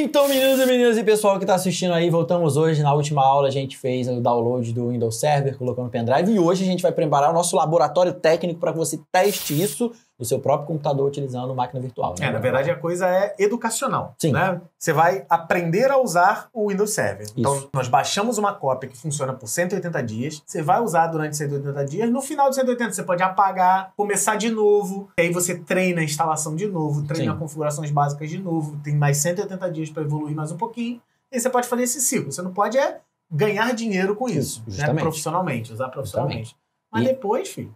Então, meninos e meninas e pessoal que está assistindo aí, voltamos hoje. Na última aula a gente fez o download do Windows Server, colocando no pendrive. E hoje a gente vai preparar o nosso laboratório técnico para que você teste isso no seu próprio computador utilizando máquina virtual. Né? É, na verdade a coisa é educacional. Sim. Né? Você vai aprender a usar o Windows Server. Isso. Então, nós baixamos uma cópia que funciona por 180 dias, você vai usar durante 180 dias, no final de 180 você pode apagar, começar de novo, e aí você treina a instalação de novo, treina Sim. configurações básicas de novo, tem mais 180 dias para evoluir mais um pouquinho, e você pode fazer esse ciclo. Você não pode é ganhar dinheiro com isso, isso né? profissionalmente, usar profissionalmente. Justamente. Mas e... depois, filho,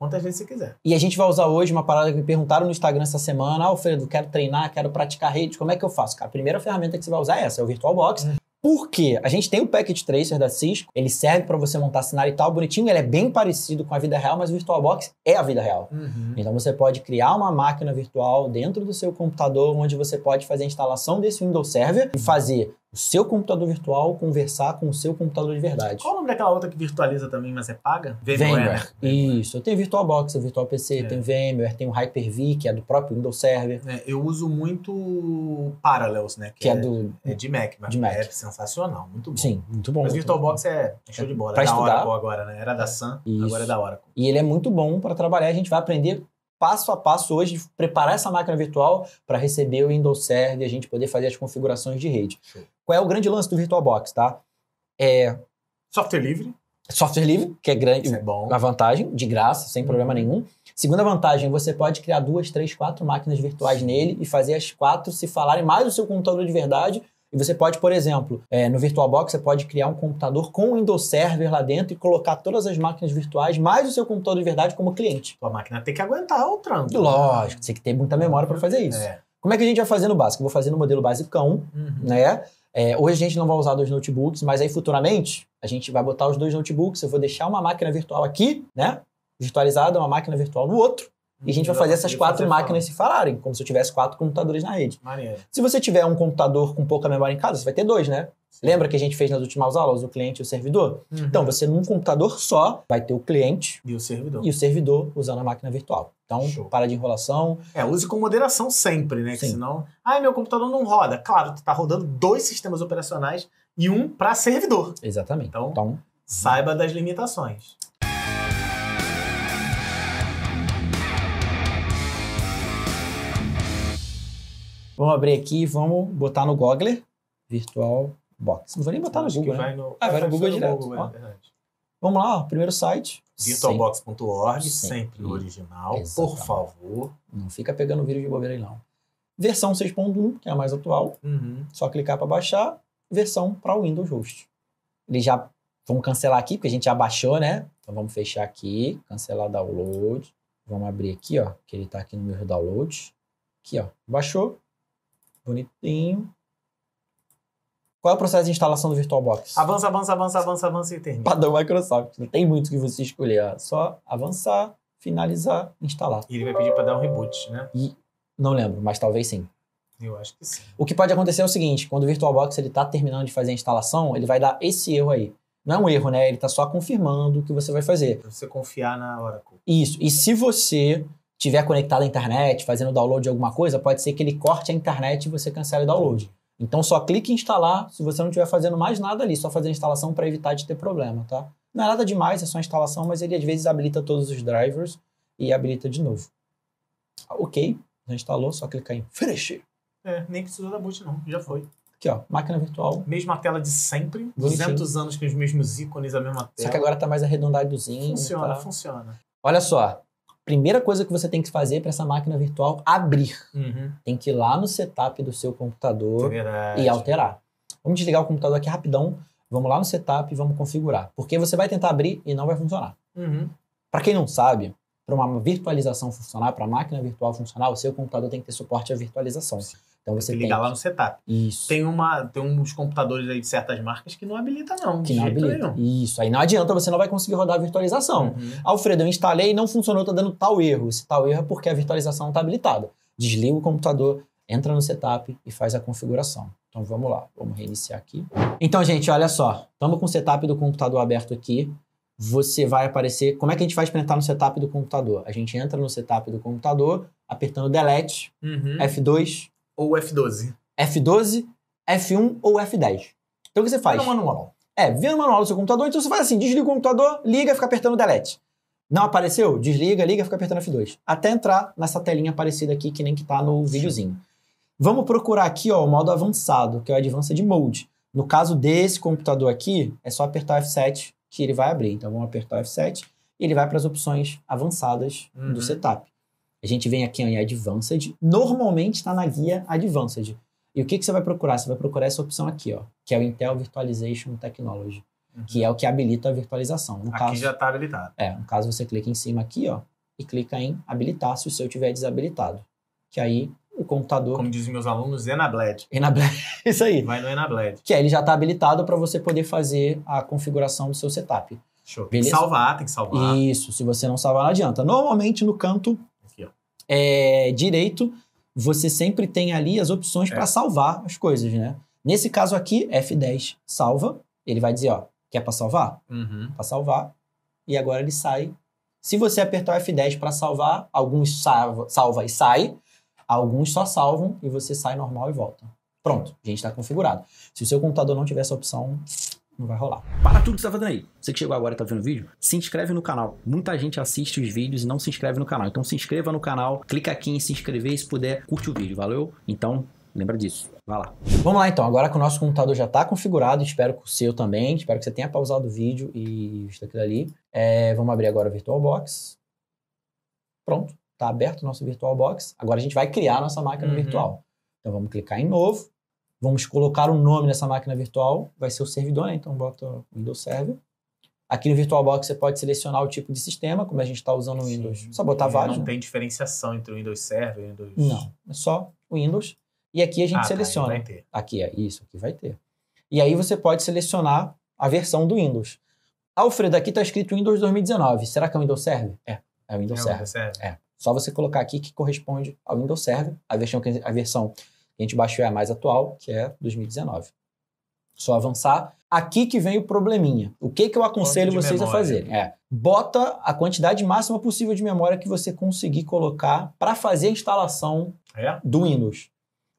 quantas vezes você quiser. E a gente vai usar hoje uma parada que me perguntaram no Instagram essa semana: ah, Alfredo, quero treinar, quero praticar rede, como é que eu faço? Cara, a primeira ferramenta que você vai usar é essa, é o VirtualBox. Uhum. Porque a gente tem o Packet Tracer da Cisco, ele serve para você montar cenário e tal, bonitinho, ele é bem parecido com a vida real, mas o VirtualBox é a vida real. Uhum. Então você pode criar uma máquina virtual dentro do seu computador, onde você pode fazer a instalação desse Windows Server e fazer o seu computador virtual conversar com o seu computador de verdade. Qual o nome daquela outra que virtualiza também, mas é paga? VMware. Isso. Eu tenho VirtualBox, eu Virtual PC, é. tem VMware, tem o Hyper-V, que é do próprio Windows Server. É, eu uso muito Parallels, né? Que, que é, é, do... É de Mac, mas de Mac. é sensacional, muito bom. Sim, muito bom. Mas VirtualBox é, é show de é bola, pra é da estudar. agora, né? Era da Sun, Isso. agora é da Oracle. E ele é muito bom para trabalhar, a gente vai aprender passo a passo hoje preparar essa máquina virtual para receber o Windows Server e a gente poder fazer as configurações de rede. Show. Qual é o grande lance do VirtualBox, tá? É... Software livre. Software livre, que é grande, é bom. uma vantagem, de graça, sem problema uhum. nenhum. Segunda vantagem, você pode criar duas, três, quatro máquinas virtuais nele e fazer as quatro se falarem mais do seu computador de verdade. E você pode, por exemplo, é, no VirtualBox, você pode criar um computador com Windows Server lá dentro e colocar todas as máquinas virtuais, mais o seu computador de verdade, como cliente. A máquina tem que aguentar o trampo. Né? Lógico, você tem que ter muita memória para uhum. fazer isso. É. Como é que a gente vai fazer no básico? Eu vou fazer no modelo básico 1, uhum. né? É, hoje a gente não vai usar dois notebooks, mas aí futuramente a gente vai botar os dois notebooks. Eu vou deixar uma máquina virtual aqui, né? Virtualizada, uma máquina virtual no outro. E a gente vai uhum. fazer essas quatro máquinas se falarem, como se eu tivesse quatro computadores na rede. Maneiro. Se você tiver um computador com pouca memória em casa, você vai ter dois, né? Lembra que a gente fez nas últimas aulas o cliente e o servidor? Uhum. Então, você num computador só vai ter o cliente e o servidor. E o servidor usando a máquina virtual. Então, Show. para de enrolação. É, use com moderação sempre, né? Que senão, ai, meu computador não roda. Claro, tu tá rodando dois sistemas operacionais e um para servidor. Exatamente. Então, então, saiba das limitações. Vamos abrir aqui, e vamos botar no Gogler virtual Box. Não vou nem botar no Google, né? Vai no... Ah, vai no Google direto. É vamos lá, ó, primeiro site. Virtualbox.org, sempre, sempre original, Exatamente. por favor. Não fica pegando vírus de bobeira aí, não. Versão 6.1, que é a mais atual. Uhum. Só clicar para baixar. Versão para o Windows Host. Ele já... Vamos cancelar aqui, porque a gente já baixou, né? Então vamos fechar aqui, cancelar download. Vamos abrir aqui, ó, que ele tá aqui no meu download. Aqui, ó, baixou. Bonitinho. Qual é o processo de instalação do VirtualBox? Avança, avança, avança, avança, avança e termina. Padrão Microsoft. Não tem muito que você escolher. É só avançar, finalizar, instalar. E ele vai pedir para dar um reboot, né? E não lembro, mas talvez sim. Eu acho que sim. O que pode acontecer é o seguinte: quando o VirtualBox ele está terminando de fazer a instalação, ele vai dar esse erro aí. Não é um erro, né? Ele está só confirmando o que você vai fazer. Pra você confiar na Oracle. Isso. E se você tiver conectado à internet, fazendo download de alguma coisa, pode ser que ele corte a internet e você cancele o download. Então só clique em instalar se você não estiver fazendo mais nada ali, só fazer a instalação para evitar de ter problema, tá? Não é nada demais, é só a instalação, mas ele às vezes habilita todos os drivers e habilita de novo. Ok, já instalou, só clicar em Finish. É, nem precisou da boot não, já foi. Aqui, ó, máquina virtual. Mesma tela de sempre, Bonitinho. 200 anos com os mesmos ícones, a mesma tela. Só que agora tá mais arredondadozinho. Funciona, tá? funciona. Olha só, primeira coisa que você tem que fazer para essa máquina virtual abrir. Uhum. Tem que ir lá no setup do seu computador e alterar. Vamos desligar o computador aqui rapidão. Vamos lá no setup e vamos configurar. Porque você vai tentar abrir e não vai funcionar. Uhum. Para quem não sabe, para uma virtualização funcionar, para a máquina virtual funcionar, o seu computador tem que ter suporte à virtualização. Sim. Então você ligar tem... lá no setup. Isso. Tem, uma, tem uns computadores aí de certas marcas que não habilita, não. Que não habilita. Nenhum. Isso. Aí não adianta, você não vai conseguir rodar a virtualização. Uhum. Alfredo, eu instalei e não funcionou, tá dando tal erro. Esse tal erro é porque a virtualização não tá habilitada. Desliga o computador, entra no setup e faz a configuração. Então vamos lá, vamos reiniciar aqui. Então, gente, olha só. Estamos com o setup do computador aberto aqui. Você vai aparecer. Como é que a gente faz para entrar no setup do computador? A gente entra no setup do computador apertando Delete, uhum. F2, ou F12. F12, F1 ou F10. Então o que você faz? Vê no manual. É, vê no manual do seu computador, então você faz assim, desliga o computador, liga, fica apertando delete. Não apareceu? Desliga, liga, fica apertando F2. Até entrar nessa telinha parecida aqui, que nem que tá no videozinho. Vamos procurar aqui, ó, o modo avançado, que é o Advanced Mode. No caso desse computador aqui, é só apertar F7 que ele vai abrir. Então vamos apertar o F7 e ele vai para as opções avançadas uhum. do setup. A gente vem aqui em Advanced, normalmente está na guia Advanced. E o que, que você vai procurar? Você vai procurar essa opção aqui, ó, que é o Intel Virtualization Technology, uhum. que é o que habilita a virtualização. No aqui caso, já está habilitado. É, no caso você clica em cima aqui, ó, e clica em habilitar se o seu tiver desabilitado. Que aí o computador. Como dizem meus alunos, Enabled. Enabled, isso aí. Vai no Enabled. Que aí ele já está habilitado para você poder fazer a configuração do seu setup. Show. Tem que salvar, tem que salvar. Isso, se você não salvar, não adianta. Normalmente no canto é, direito, você sempre tem ali as opções é. para salvar as coisas, né? Nesse caso aqui, F10 salva, ele vai dizer, ó, quer para salvar? Uhum. Para salvar. E agora ele sai. Se você apertar o F10 para salvar, alguns salva, salva e sai, alguns só salvam e você sai normal e volta. Pronto, a gente está configurado. Se o seu computador não tiver essa opção, não vai rolar. Para tudo que você tá fazendo aí. Você que chegou agora e tá vendo o vídeo, se inscreve no canal. Muita gente assiste os vídeos e não se inscreve no canal. Então se inscreva no canal, clica aqui em se inscrever e se puder, curte o vídeo, valeu? Então, lembra disso. Vai lá. Vamos lá então, agora que o nosso computador já está configurado, espero que o seu também, espero que você tenha pausado o vídeo e visto aquilo ali. É, vamos abrir agora o VirtualBox. Pronto, está aberto o nosso VirtualBox. Agora a gente vai criar a nossa máquina uhum. virtual. Então vamos clicar em novo. Vamos colocar um nome nessa máquina virtual, vai ser o servidor, né? então bota Windows Server. Aqui no VirtualBox você pode selecionar o tipo de sistema, como a gente está usando o Windows. Sim. Só botar é, vários. Não né? tem diferenciação entre o Windows Server e o Windows. Não, é só o Windows. E aqui a gente ah, tá, seleciona. Tá, vai ter. Aqui é isso, aqui vai ter. E aí você pode selecionar a versão do Windows. Alfredo, aqui está escrito Windows 2019. Será que é o Windows Server? É, é o Windows é Server. Windows Server. É. Só você colocar aqui que corresponde ao Windows Server, a versão, a versão a gente baixou a mais atual, que é 2019. Só avançar. Aqui que vem o probleminha. O que, que eu aconselho vocês memória. a fazerem? É, bota a quantidade máxima possível de memória que você conseguir colocar para fazer a instalação é? do Windows.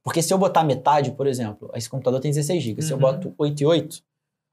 Porque se eu botar metade, por exemplo, esse computador tem 16 GB, uhum. se eu uhum. boto 8 e 8,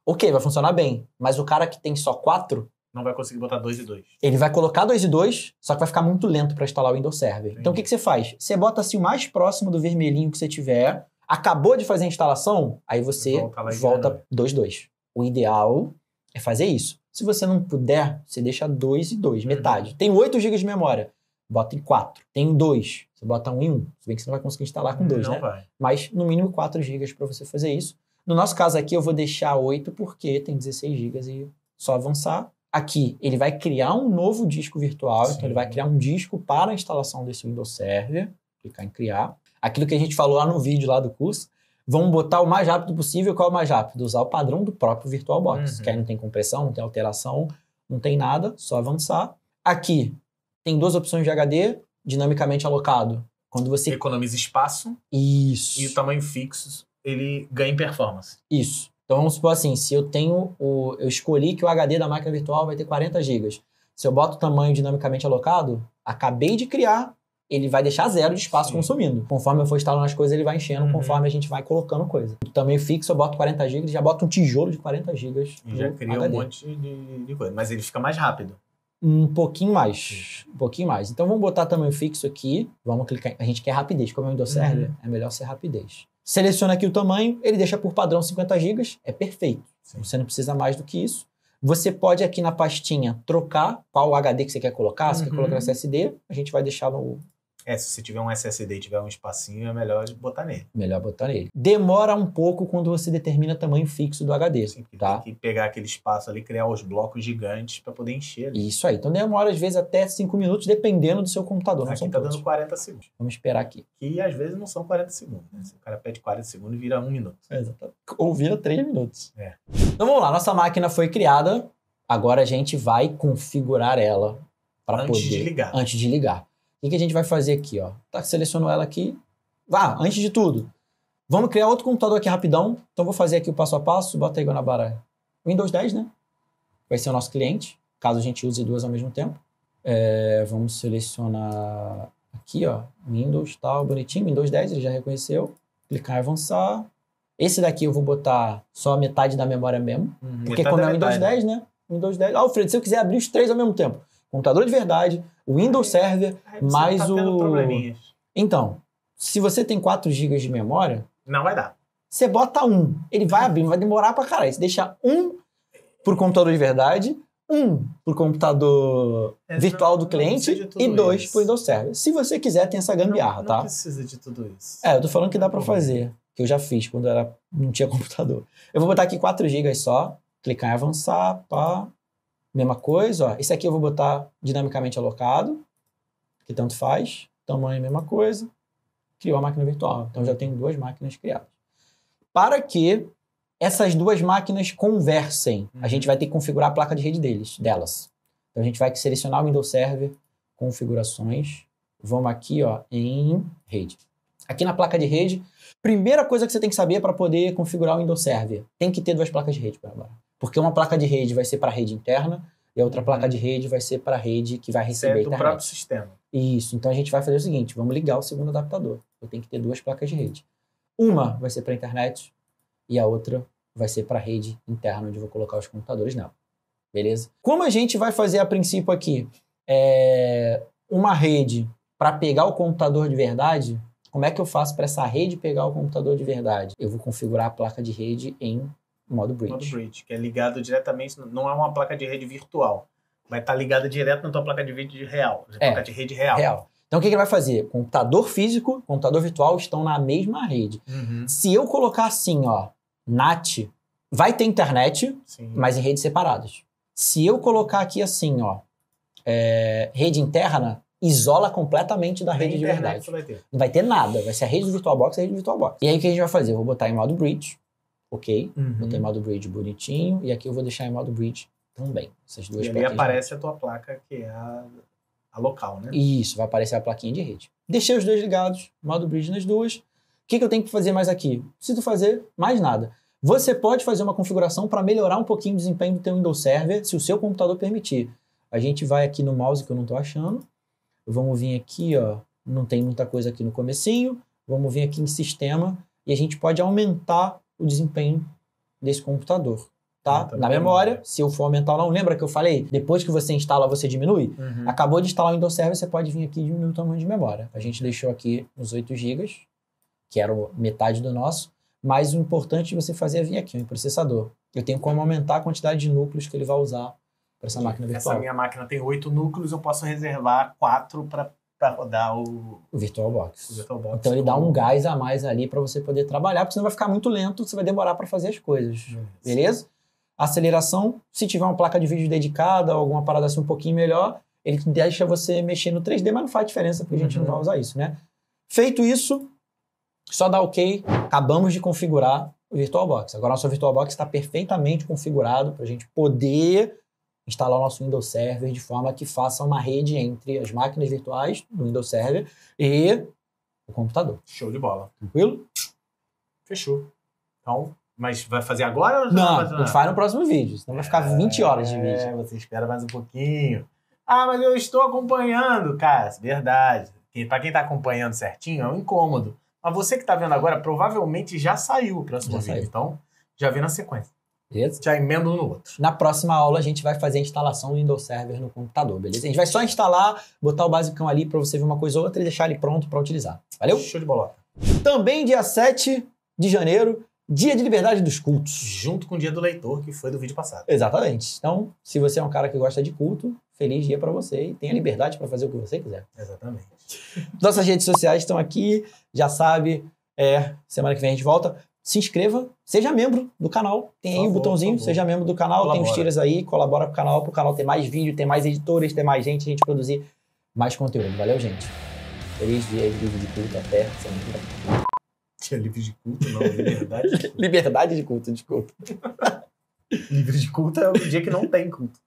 ok, vai funcionar bem. Mas o cara que tem só 4, não vai conseguir botar 2 e 2. Ele vai colocar 2 e 2, só que vai ficar muito lento para instalar o Windows Server. Entendi. Então o que, que você faz? Você bota assim o mais próximo do vermelhinho que você tiver, acabou de fazer a instalação, aí você volta 2 e 2. O ideal é fazer isso. Se você não puder, você deixa 2 e 2, uhum. metade. Tem 8 GB de memória, bota em 4. Tem 2, você bota 1 um em 1. Um. Se bem que você não vai conseguir instalar com 2, né? Vai. Mas no mínimo 4 GB para você fazer isso. No nosso caso aqui, eu vou deixar 8 porque tem 16 GB e só avançar Aqui ele vai criar um novo disco virtual, Sim. então ele vai criar um disco para a instalação desse Windows Server, clicar em criar. Aquilo que a gente falou lá no vídeo lá do curso, vamos botar o mais rápido possível, qual é o mais rápido? Usar o padrão do próprio VirtualBox, uhum. que aí não tem compressão, não tem alteração, não tem nada, só avançar. Aqui tem duas opções de HD, dinamicamente alocado. Quando você economiza espaço Isso. e o tamanho fixo, ele ganha em performance. Isso. Então vamos supor assim, se eu tenho o, eu escolhi que o HD da máquina virtual vai ter 40 GB. Se eu boto o tamanho dinamicamente alocado, acabei de criar, ele vai deixar zero de espaço Sim. consumindo. Conforme eu for instalando as coisas, ele vai enchendo, uhum. conforme a gente vai colocando coisa. Também fixo, eu boto 40 GB, já boto um tijolo de 40 GB. Já cria HD. um monte de, de coisa, mas ele fica mais rápido. Um pouquinho mais. Um pouquinho mais. Então vamos botar tamanho fixo aqui. Vamos clicar. A gente quer rapidez. Como é o Windows Server, uhum. é melhor ser rapidez seleciona aqui o tamanho, ele deixa por padrão 50 GB, é perfeito. Sim. Você não precisa mais do que isso. Você pode aqui na pastinha trocar qual HD que você quer colocar, se você uhum. quer colocar SSD, a gente vai deixar no, é, se você tiver um SSD e tiver um espacinho, é melhor botar nele. Melhor botar nele. Demora um pouco quando você determina tamanho fixo do HD. Sim, tá? Tem que pegar aquele espaço ali, criar os blocos gigantes para poder encher. Ali. Isso aí. Então demora às vezes até 5 minutos, dependendo do seu computador. Aqui não são tá todos. dando 40 segundos. Vamos esperar aqui. que às vezes não são 40 segundos. Né? Se o cara pede 40 segundos, vira 1 um minuto. É, exatamente. Ou vira 3 minutos. É. Então vamos lá. Nossa máquina foi criada. Agora a gente vai configurar ela para poder. Antes de ligar. Antes de ligar. O que, a gente vai fazer aqui? Ó? Tá, seleciono ela aqui. Vá, ah, antes de tudo, vamos criar outro computador aqui rapidão. Então, vou fazer aqui o passo a passo. Bota aí, Guanabara. Windows 10, né? Vai ser o nosso cliente, caso a gente use duas ao mesmo tempo. É, vamos selecionar aqui, ó, Windows, tal, bonitinho. Windows 10, ele já reconheceu. Clicar em avançar. Esse daqui eu vou botar só a metade da memória mesmo. Uhum, porque como é o Windows metade, 10, né? Windows 10. Ah, Alfredo, se eu quiser abrir os três ao mesmo tempo computador de verdade, o Windows Server, Aí você mais tá tendo o. probleminhas. Então, se você tem 4 GB de memória, Não vai dar. você bota um. Ele vai abrir, vai demorar pra caralho. Você deixa um pro computador de verdade, um pro computador É, virtual do não cliente e dois isso. pro Windows Server. Se você quiser, tem essa gambiarra, não, tá? Não precisa de tudo isso. É, eu tô falando que dá pra fazer, que eu já fiz quando era, não tinha computador. Eu vou botar aqui 4 GB só, clicar em avançar, pá. Mesma coisa, ó, esse aqui eu vou botar dinamicamente alocado, que tanto faz, tamanho mesma coisa, criou a máquina virtual. Então já tenho duas máquinas criadas. Para que essas duas máquinas conversem, uhum. a gente vai ter que configurar a placa de rede deles, delas. Então a gente vai selecionar o Windows Server, configurações, vamos aqui ó, em rede. Aqui na placa de rede, primeira coisa que você tem que saber para poder configurar o Windows Server, tem que ter duas placas de rede para agora. Porque uma placa de rede vai ser para a rede interna e a outra uhum. placa de rede vai ser para a rede que vai é receber certo, a internet. o próprio sistema. Isso. Então a gente vai fazer o seguinte: vamos ligar o segundo adaptador. Eu tenho que ter duas placas de rede. Uma vai ser para a internet e a outra vai ser para a rede interna, onde eu vou colocar os computadores nela. Beleza? Como a gente vai fazer a princípio aqui? É uma rede para pegar o computador de verdade, como é que eu faço para essa rede pegar o computador de verdade? Eu vou configurar a placa de rede em Modo bridge. Modo bridge, que é ligado diretamente, não é uma placa de rede virtual. Vai estar tá ligada direto na tua placa de rede real, na é, placa de rede real. real. Então o que, que ele vai fazer? Computador físico, computador virtual estão na mesma rede. Uhum. Se eu colocar assim, ó, NAT, vai ter internet, Sim. mas em redes separadas. Se eu colocar aqui assim, ó, é, rede interna, isola completamente da rede de verdade. Vai ter. Não vai ter nada, vai ser a rede do VirtualBox e a rede do VirtualBox. E aí o que a gente vai fazer? Eu vou botar em modo bridge ok, uhum. eu tenho modo bridge bonitinho, e aqui eu vou deixar em modo bridge também. Essas duas e ali aparece a tua placa, que é a, a, local, né? Isso, vai aparecer a plaquinha de rede. Deixei os dois ligados, modo bridge nas duas. O que, que eu tenho que fazer mais aqui? Preciso fazer mais nada. Você pode fazer uma configuração para melhorar um pouquinho o desempenho do teu Windows Server, se o seu computador permitir. A gente vai aqui no mouse que eu não estou achando. Vamos vir aqui, ó. Não tem muita coisa aqui no comecinho. Vamos vir aqui em sistema e a gente pode aumentar o desempenho desse computador. Tá? tá Na memória, bem. se eu for aumentar ou não, lembra que eu falei? Depois que você instala, você diminui? Uhum. Acabou de instalar o Windows Server, você pode vir aqui e diminuir o tamanho de memória. A gente deixou aqui uns 8 GB, que era metade do nosso, mas o importante de é você fazer é vir aqui, o processador. Eu tenho como aumentar a quantidade de núcleos que ele vai usar para essa máquina virtual. Essa minha máquina tem oito núcleos, eu posso reservar quatro para para rodar o... o, VirtualBox. Então ele dá um gás a mais ali para você poder trabalhar, porque senão vai ficar muito lento, você vai demorar para fazer as coisas. Uhum. beleza? Aceleração, se tiver uma placa de vídeo dedicada, alguma parada assim um pouquinho melhor, ele deixa você mexer no 3D, mas não faz diferença porque a gente não uhum. vai usar isso, né? Feito isso, só dá OK, acabamos de configurar o VirtualBox. Agora nosso VirtualBox está perfeitamente configurado para a gente poder instalar o nosso Windows Server de forma que faça uma rede entre as máquinas virtuais do Windows Server e o computador. Show de bola. Tranquilo? Fechou. Então, mas vai fazer agora ou não? Não, a gente faz no próximo vídeo, senão vai ficar é, 20 horas de vídeo. É, você espera mais um pouquinho. Ah, mas eu estou acompanhando, cara. É verdade. Para quem está acompanhando certinho, é um incômodo. Mas você que está vendo agora, provavelmente já saiu o próximo já vídeo. Saiu. Então, já vê na sequência. Beleza? Já emendo no outro. Na próxima aula, a gente vai fazer a instalação do Windows Server no computador, beleza? A gente vai só instalar, botar o basicão ali para você ver uma coisa ou outra e deixar ele pronto para utilizar. Valeu? Show de bola. Também dia 7 de janeiro, Dia de Liberdade dos Cultos. Junto com o Dia do Leitor, que foi do vídeo passado. Exatamente. Então, se você é um cara que gosta de culto, feliz dia para você e tenha liberdade para fazer o que você quiser. Exatamente. Nossas redes sociais estão aqui, já sabe. É, semana que vem a gente volta se inscreva, seja membro do canal. Tem aí o um botãozinho, seja membro do canal, colabora. tem os tiras aí, colabora com o canal, para o canal ter mais vídeo, ter mais editores, ter mais gente, a gente produzir mais conteúdo. Valeu, gente. Feliz dia de livro de culto até semana que vem. Livro de culto, não, liberdade de culto. liberdade de culto, desculpa. livro de culto é o dia que não tem culto.